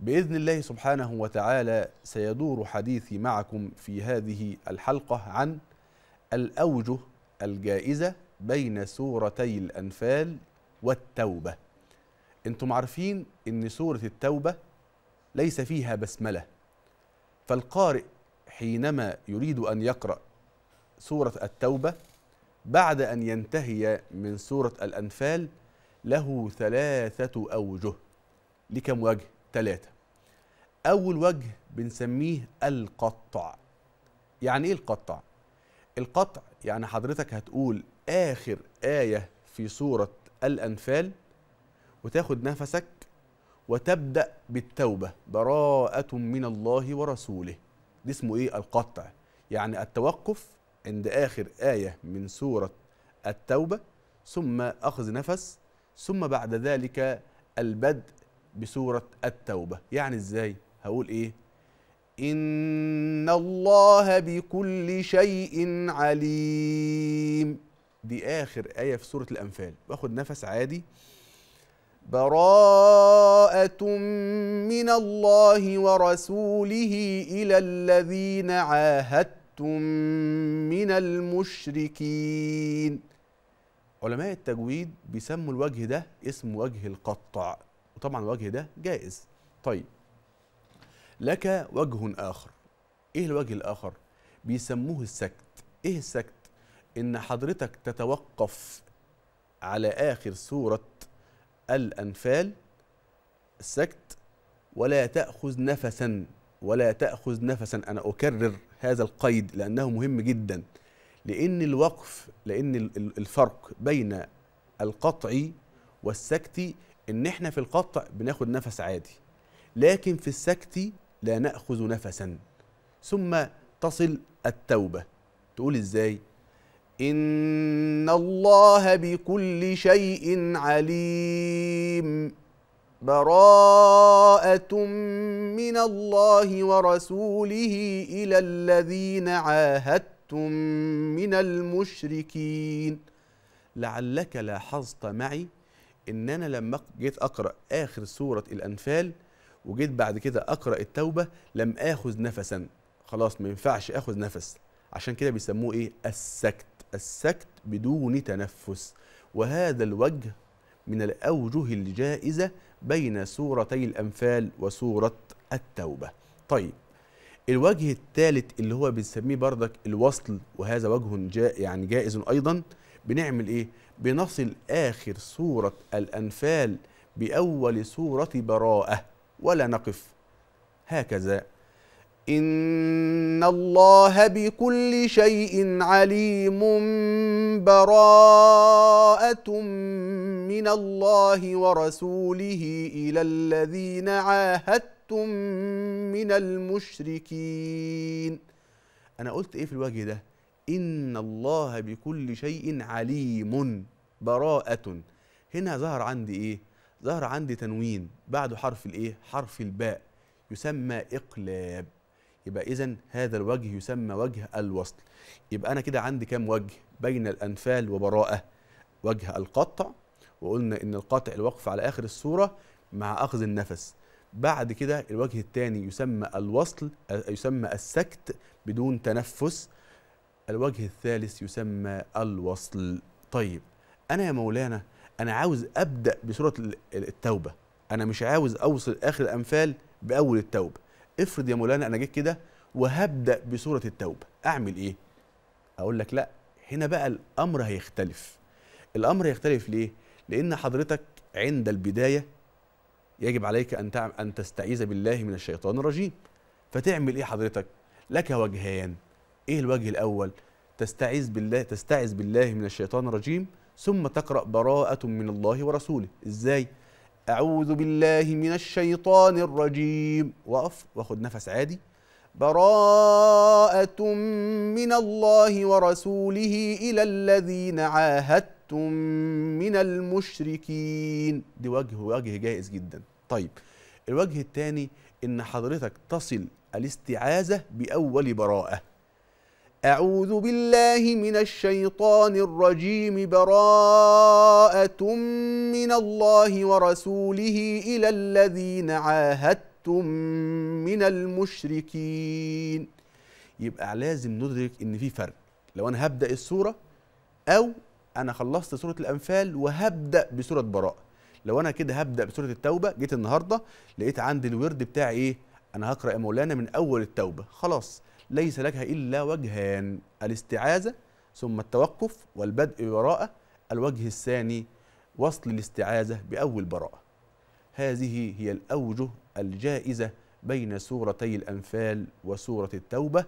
باذن الله سبحانه وتعالى سيدور حديثي معكم في هذه الحلقه عن الاوجه الجائزه بين سورتي الانفال والتوبه انتم عارفين ان سوره التوبه ليس فيها بسمله فالقارئ حينما يريد ان يقرا سوره التوبه بعد ان ينتهي من سوره الانفال له ثلاثه اوجه لكم وجه ثلاثة أول وجه بنسميه القطع يعني إيه القطع؟ القطع يعني حضرتك هتقول آخر آية في سورة الأنفال وتاخد نفسك وتبدأ بالتوبة براءة من الله ورسوله دي اسمه إيه القطع يعني التوقف عند آخر آية من سورة التوبة ثم أخذ نفس ثم بعد ذلك البدء بسورة التوبة يعني ازاي هقول ايه إن الله بكل شيء عليم دي آخر آية في سورة الأنفال باخد نفس عادي براءة من الله ورسوله إلى الذين عاهدتم من المشركين علماء التجويد بيسموا الوجه ده اسم وجه القطع وطبعا الوجه ده جائز طيب لك وجه آخر إيه الوجه الآخر؟ بيسموه السكت إيه السكت؟ إن حضرتك تتوقف على آخر سورة الأنفال السكت ولا تأخذ نفسا ولا تأخذ نفسا أنا أكرر هذا القيد لأنه مهم جدا لأن الوقف لأن الفرق بين القطع والسكت ان احنا في القطع بناخد نفس عادي لكن في السكت لا ناخذ نفسا ثم تصل التوبه تقول ازاي ان الله بكل شيء عليم براءه من الله ورسوله الى الذين عاهدتم من المشركين لعلك لاحظت معي ان انا لما جيت اقرا اخر سوره الانفال وجيت بعد كده اقرا التوبه لم اخذ نفسا خلاص ما ينفعش اخذ نفس عشان كده بيسموه ايه السكت السكت بدون تنفس وهذا الوجه من الاوجه الجائزه بين سورتي الانفال وسوره التوبه طيب الوجه الثالث اللي هو بنسميه بردك الوصل وهذا وجه جاء يعني جائز ايضا بنعمل ايه بنصل اخر سوره الانفال باول سوره براءه ولا نقف هكذا ان الله بكل شيء عليم براءه من الله ورسوله الى الذين عاهدتم من المشركين انا قلت ايه في الوجه ده إن الله بكل شيء عليم براءة هنا ظهر عندي إيه؟ ظهر عندي تنوين بعده حرف الإيه؟ حرف الباء يسمى إقلاب يبقى إذا هذا الوجه يسمى وجه الوصل يبقى أنا كده عندي كام وجه بين الأنفال وبراءة وجه القطع وقلنا إن القطع الوقف على آخر الصورة مع أخذ النفس بعد كده الوجه الثاني يسمى الوصل يسمى السكت بدون تنفس الوجه الثالث يسمى الوصل طيب أنا يا مولانا أنا عاوز أبدأ بسورة التوبة أنا مش عاوز أوصل آخر الأنفال بأول التوبة افرض يا مولانا أنا جيت كده وهبدأ بسورة التوبة أعمل إيه؟ أقول لك لأ هنا بقى الأمر هيختلف الأمر هيختلف ليه؟ لأن حضرتك عند البداية يجب عليك أن أن تستعيذ بالله من الشيطان الرجيم فتعمل إيه حضرتك؟ لك وجهان ايه الوجه الاول تستعيذ بالله تستعيذ بالله من الشيطان الرجيم ثم تقرا براءه من الله ورسوله ازاي اعوذ بالله من الشيطان الرجيم واقف واخد نفس عادي براءه من الله ورسوله الى الذين عاهدتم من المشركين دي وجه وجه جائز جدا طيب الوجه الثاني ان حضرتك تصل الاستعاذه باول براءه أعوذ بالله من الشيطان الرجيم براءة من الله ورسوله إلى الذين عاهدتم من المشركين يبقى لازم ندرك إن في فرق لو أنا هبدأ السورة أو أنا خلصت سورة الأنفال وهبدأ بسورة براءة لو أنا كده هبدأ بسورة التوبة جيت النهاردة لقيت عندي الورد بتاعي إيه أنا هقرأ يا مولانا من أول التوبة خلاص ليس لك إلا وجهان الاستعاذة ثم التوقف والبدء ببراءة الوجه الثاني وصل الاستعاذة بأول براءة هذه هي الأوجه الجائزة بين سورتي الأنفال وسورة التوبة